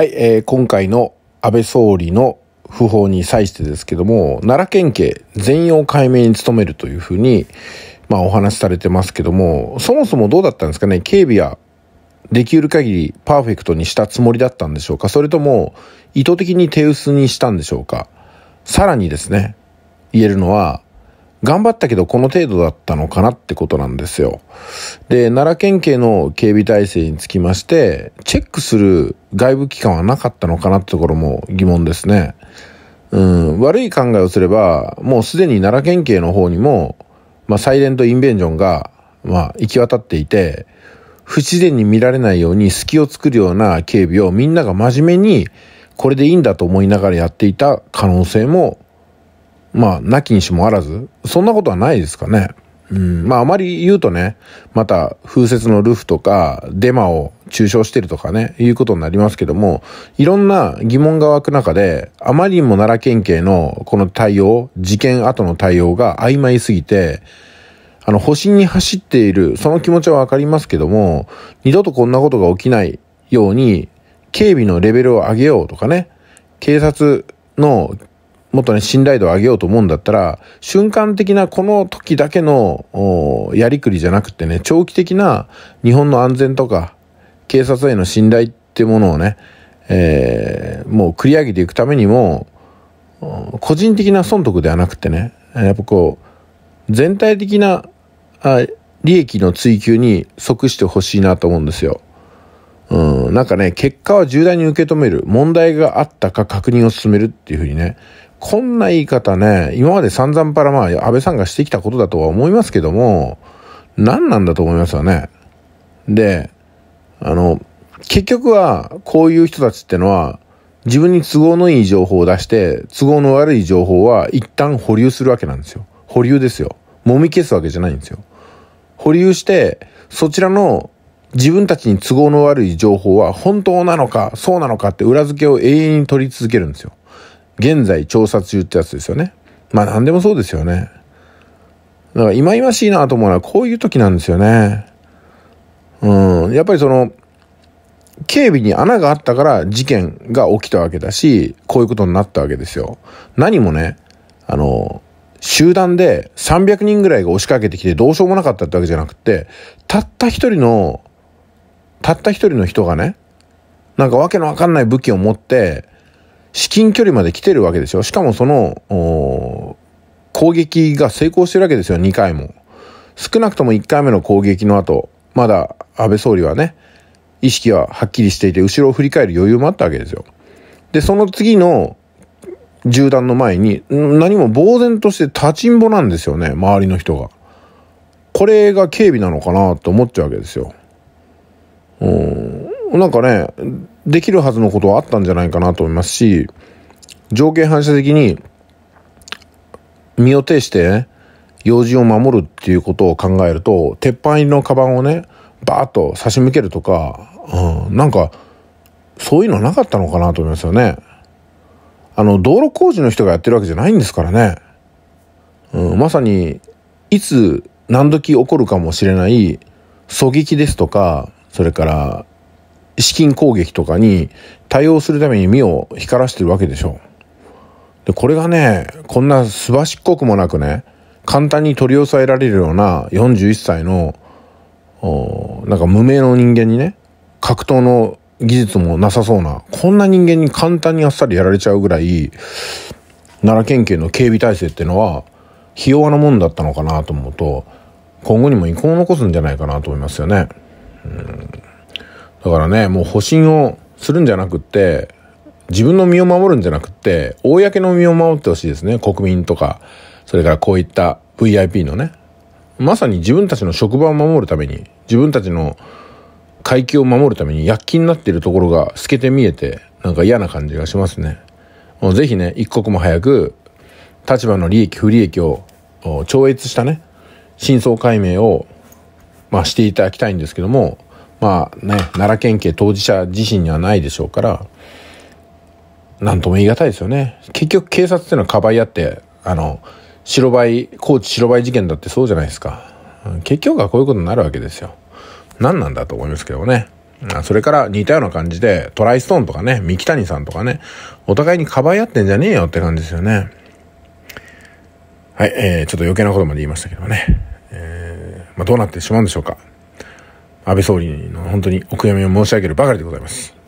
はい、えー、今回の安倍総理の訃報に際してですけども、奈良県警全容解明に努めるというふうに、まあお話しされてますけども、そもそもどうだったんですかね、警備はできる限りパーフェクトにしたつもりだったんでしょうかそれとも意図的に手薄にしたんでしょうかさらにですね、言えるのは、頑張ったけどこの程度だったのかなってことなんですよ。で、奈良県警の警備体制につきまして、チェックする外部機関はなかったのかなってところも疑問ですね。うん、悪い考えをすれば、もうすでに奈良県警の方にも、まあ、サイレントインベンジョンが、まあ、行き渡っていて、不自然に見られないように隙を作るような警備をみんなが真面目に、これでいいんだと思いながらやっていた可能性もまあ、なきにしもあらず、そんなことはないですかね。うん、まあ、あまり言うとね、また、風雪のルフとか、デマを中傷してるとかね、いうことになりますけども、いろんな疑問が湧く中で、あまりにも奈良県警のこの対応、事件後の対応が曖昧すぎて、あの、保身に走っている、その気持ちはわかりますけども、二度とこんなことが起きないように、警備のレベルを上げようとかね、警察のもっとね、信頼度を上げようと思うんだったら、瞬間的なこの時だけのやりくりじゃなくてね、長期的な日本の安全とか、警察への信頼っていうものをね、えー、もう繰り上げていくためにも、個人的な損得ではなくてね、やっぱこう、全体的な利益の追求に即してほしいなと思うんですよ。うん、なんかね、結果は重大に受け止める。問題があったか確認を進めるっていうふうにね、こんな言い方ね、今まで散々パラまあ安倍さんがしてきたことだとは思いますけども、何なんだと思いますよね。で、あの、結局はこういう人たちってのは自分に都合のいい情報を出して都合の悪い情報は一旦保留するわけなんですよ。保留ですよ。揉み消すわけじゃないんですよ。保留してそちらの自分たちに都合の悪い情報は本当なのかそうなのかって裏付けを永遠に取り続けるんですよ。現在調査中ってやつですよね。まあ何でもそうですよね。だから忌々しいなと思うのはこういう時なんですよね。うん。やっぱりその、警備に穴があったから事件が起きたわけだし、こういうことになったわけですよ。何もね、あの、集団で300人ぐらいが押しかけてきてどうしようもなかったってわけじゃなくて、たった一人の、たった一人の人がね、なんかわけのわかんない武器を持って、至近距離まで来てるわけですよ。しかもその、攻撃が成功してるわけですよ、2回も。少なくとも1回目の攻撃の後、まだ安倍総理はね、意識ははっきりしていて、後ろを振り返る余裕もあったわけですよ。で、その次の銃弾の前に、何も呆然として立ちんぼなんですよね、周りの人が。これが警備なのかなと思っちゃうわけですよ。うん。なんかね、できるはずのことはあったんじゃないかなと思いますし、条件反射的に身を挺して用心を守るっていうことを考えると、鉄板入りのカバンをね、バーッと差し向けるとか、うん、なんか、そういうのはなかったのかなと思いますよね。あの、道路工事の人がやってるわけじゃないんですからね。うん、まさに、いつ何時起こるかもしれない狙撃ですとか、それから資金攻撃とかに対応するために身を光らしてるわけでしょう。で、これがね、こんなすばしっこくもなくね、簡単に取り押さえられるような41歳の、なんか無名の人間にね、格闘の技術もなさそうな、こんな人間に簡単にあっさりやられちゃうぐらい、奈良県警の警備体制ってのは、ひ弱なもんだったのかなと思うと、今後にも遺恨を残すんじゃないかなと思いますよね。うんだからね、もう保身をするんじゃなくって、自分の身を守るんじゃなくって、公の身を守ってほしいですね。国民とか、それからこういった VIP のね。まさに自分たちの職場を守るために、自分たちの階級を守るために躍起になっているところが透けて見えて、なんか嫌な感じがしますね。もうぜひね、一刻も早く、立場の利益、不利益を超越したね、真相解明を、まあ、していただきたいんですけども、まあね、奈良県警当事者自身にはないでしょうから、なんとも言い難いですよね。結局警察っていうのはかばいあって、あの、白バイ、高知白バイ事件だってそうじゃないですか。結局はこういうことになるわけですよ。何なんだと思いますけどね。それから似たような感じで、トライストーンとかね、三木谷さんとかね、お互いにかばい合ってんじゃねえよって感じですよね。はい、えー、ちょっと余計なことまで言いましたけどね。えー、まあ、どうなってしまうんでしょうか。安倍総理の本当にお悔やみを申し上げるばかりでございます。